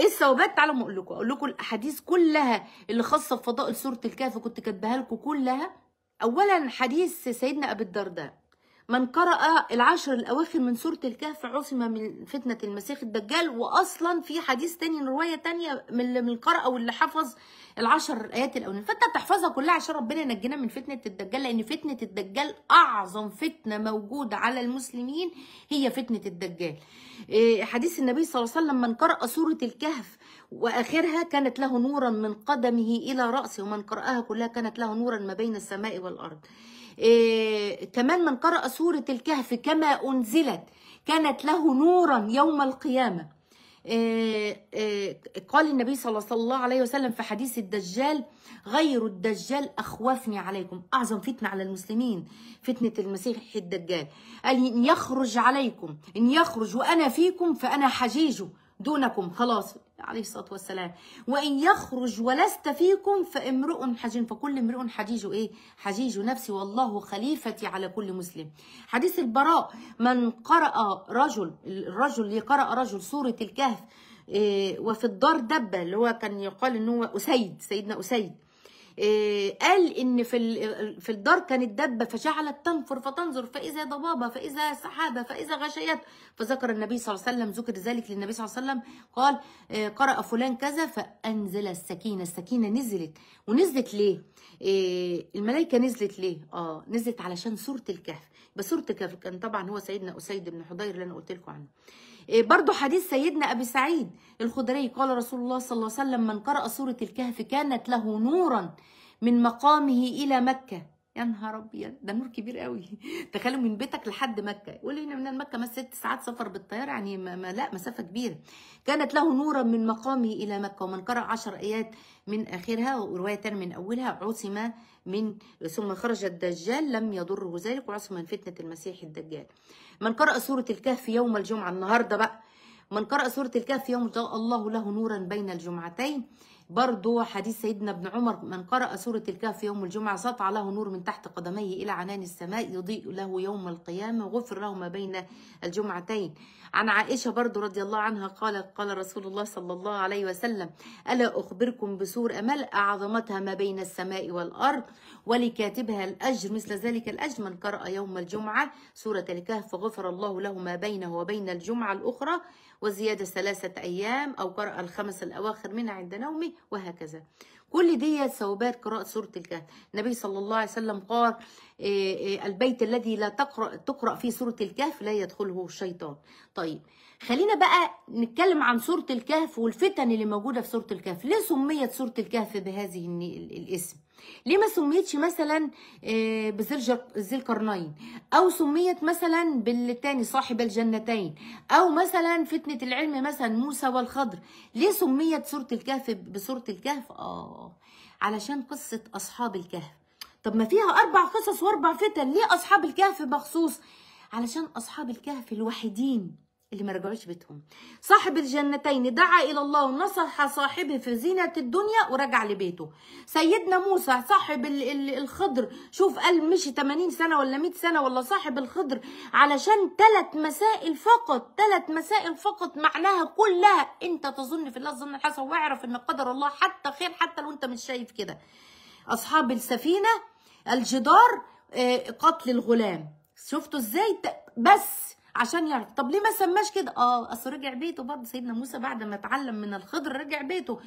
ايه الثوابات تعالوا اقول لكم اقول لكم الاحاديث كلها اللي خاصه بفضائل سوره الكهف كنت كاتباها لكم كلها اولا حديث سيدنا ابي الدرداء من قرأ العشر الأواخر من سورة الكهف عصم من فتنة المسيخ الدجال وأصلا في حديث تاني رواية تانية من اللي قرأ واللي حفظ العشر الآيات الأولى فأنت تحفظها كلها عشان ربنا ينجينا من فتنة الدجال لأن فتنة الدجال أعظم فتنة موجودة على المسلمين هي فتنة الدجال إيه، حديث النبي صلى الله عليه وسلم من قرأ سورة الكهف وآخرها كانت له نورا من قدمه إلى رأسه ومن قرأها كلها كانت له نورا ما بين السماء والأرض إيه، كمان من قرأ سورة الكهف كما أنزلت كانت له نورا يوم القيامة آه، آه، قال النبي صلى الله عليه وسلم في حديث الدجال غير الدجال أخوفني عليكم أعظم فتنة على المسلمين فتنة المسيح الدجال قال إن يخرج عليكم إن يخرج وأنا فيكم فأنا حجيجه دونكم خلاص عليه الصلاه والسلام وان يخرج ولست فيكم فامرؤ حجين فكل امرؤ حجيج ايه حجيج نفسي والله خليفتي على كل مسلم حديث البراء من قرأ رجل الرجل اللي قرأ رجل سوره الكهف إيه، وفي الدار دبه اللي هو كان يقال ان هو اسيد سيدنا اسيد آه، قال ان في في الدار كانت دبه فجعلت تنفر فتنظر فاذا ضبابه فاذا سحابه فاذا غشيات فذكر النبي صلى الله عليه وسلم ذكر ذلك للنبي صلى الله عليه وسلم قال آه، قرأ فلان كذا فانزل السكينه السكينه نزلت ونزلت ليه؟ آه، الملائكه نزلت ليه؟ اه نزلت علشان سوره الكهف بسوره الكهف كان طبعا هو سيدنا اسيد بن حضير اللي انا قلت لكم عنه إيه، برضو حديث سيدنا أبي سعيد الخدري قال رسول الله صلى الله عليه وسلم من قرأ سورة الكهف كانت له نورا من مقامه إلى مكة يا نهار ابيض ده نور كبير قوي تخيلوا من بيتك لحد مكه يقول هنا من مكه ما ست ساعات سفر بالطياره يعني ما, ما لا مسافه كبيره كانت له نورا من مقامه الى مكه ومن قرأ عشر ايات من اخرها وروايه من اولها عصم من ثم خرج الدجال لم يضره ذلك وعصم من فتنه المسيح الدجال من قرأ سوره الكهف يوم الجمعه النهارده بقى من قرأ سوره الكهف يوم الله له نورا بين الجمعتين برضو حديث سيدنا ابن عمر من قرأ سورة الكهف يوم الجمعة سطع له نور من تحت قدميه إلى عنان السماء يضيء له يوم القيامة غفر له ما بين الجمعتين عن عائشة برضو رضي الله عنها قال قال رسول الله صلى الله عليه وسلم ألا أخبركم بسور ملأ عظمتها ما بين السماء والأرض ولكاتبها الأجر مثل ذلك الأجر من قرأ يوم الجمعة سورة الكهف غفر الله له ما بينه وبين الجمعة الأخرى وزيادة ثلاثة أيام أو قرأ الخمس الأواخر منها عند نومه وهكذا كل دي ثوابات قراءة سورة الكهف النبي صلى الله عليه وسلم قال آه، آه، البيت الذي لا تقرأ تقرأ فيه سورة الكهف لا يدخله الشيطان طيب خلينا بقى نتكلم عن سورة الكهف والفتن اللي موجودة في سورة الكهف ليه سميت سورة الكهف بهذه الاسم ليه ما سميتش مثلا آه، بذي القرنين او سميت مثلا بالتاني صاحب الجنتين او مثلا فتنه العلم مثلا موسى والخضر ليه سميت سوره الكهف بسوره الكهف اه علشان قصة أصحاب الكهف طب ما فيها أربع قصص وأربع فتن ليه أصحاب الكهف مخصوص علشان أصحاب الكهف الوحيدين اللي ما رجعوش بيتهم صاحب الجنتين دعا الى الله ونصح صاحبه في زينه الدنيا ورجع لبيته سيدنا موسى صاحب الخضر شوف قال مشي 80 سنه ولا 100 سنه ولا صاحب الخضر علشان ثلاث مسائل فقط ثلاث مسائل فقط معناها كلها انت تظن في الله الظن الحسن واعرف ان قدر الله حتى خير حتى لو انت مش شايف كده اصحاب السفينه الجدار آه، قتل الغلام شفتوا ازاي بس عشان يعرف طب ليه ما سماش كده اه اصل رجع بيته برضه سيدنا موسى بعد ما اتعلم من الخضر رجع بيته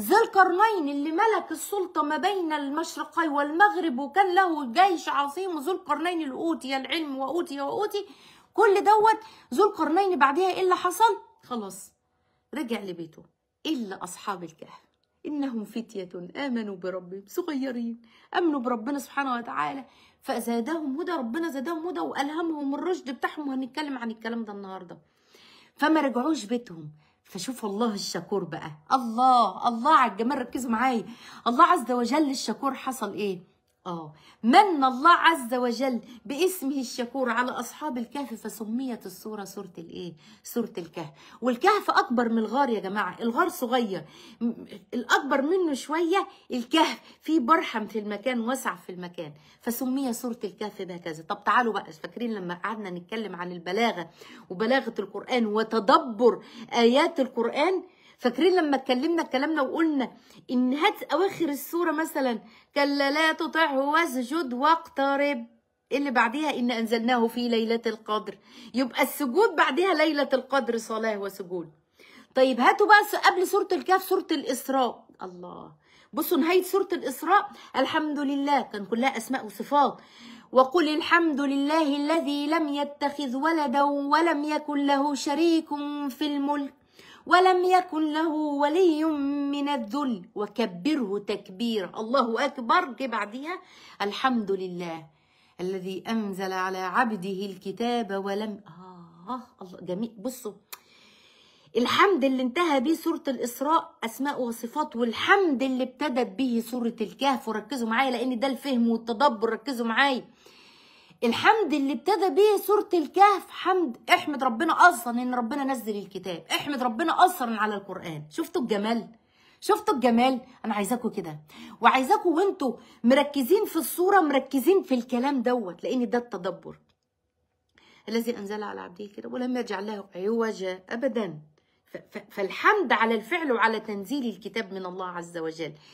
ذي القرنين اللي ملك السلطه ما بين المشرقي والمغرب وكان له جيش عظيم ذو القرنين الاوتي العلم واوتي واوتي كل دوت ذو القرنين بعدها ايه اللي حصل خلاص رجع لبيته الا اصحاب الكهف إنهم فتية آمنوا بربهم صغيرين آمنوا بربنا سبحانه وتعالى فزادهم هدى ربنا زادهم هدى وألهمهم الرشد بتاعهم وهنتكلم عن الكلام ده النهارده فما رجعوش بيتهم فشوف الله الشكور بقى الله الله على الجمال ركزوا معايا الله عز وجل الشكور حصل ايه آه من الله عز وجل باسمه الشكور على أصحاب الكهف فسميت السورة سورة الإيه؟ سورة الكهف والكهف أكبر من الغار يا جماعة الغار صغير الأكبر منه شوية الكهف في برحم في المكان واسع في المكان فسمي سورة الكهف بهكذا طب تعالوا بقى فاكرين لما قعدنا نتكلم عن البلاغة وبلاغة القرآن وتدبر آيات القرآن فاكرين لما اتكلمنا كلامنا وقلنا ان هات اواخر السوره مثلا كلا لا تطعه واسجد واقترب اللي بعديها ان انزلناه في ليله القدر يبقى السجود بعدها ليله القدر صلاه وسجود طيب هاتوا بقى قبل سوره الكهف سوره الاسراء الله بصوا نهايه سوره الاسراء الحمد لله كان كلها اسماء وصفات وقل الحمد لله الذي لم يتخذ ولدا ولم يكن له شريك في الملك ولم يكن له ولي من الذل وكبره تكبير الله أكبر بعدها الحمد لله الذي أنزل على عبده الكتاب ولم آه الله جميل بصوا الحمد اللي انتهى به سورة الإسراء أسماء وصفات والحمد اللي ابتدت به سورة الكهف وركزوا معايا لأن ده الفهم والتدبر ركزوا معايا الحمد اللي ابتدى بيه سورة الكهف حمد احمد ربنا اصلا ان ربنا نزل الكتاب احمد ربنا اصلا على القرآن شفتوا الجمال شفتوا الجمال انا عايزاكوا كده وعايزاكوا وانتوا مركزين في الصورة مركزين في الكلام دوت لان ده التدبر الذي انزل على عبده كده ولم يجعل له عوجا ابدا فالحمد على الفعل وعلى تنزيل الكتاب من الله عز وجل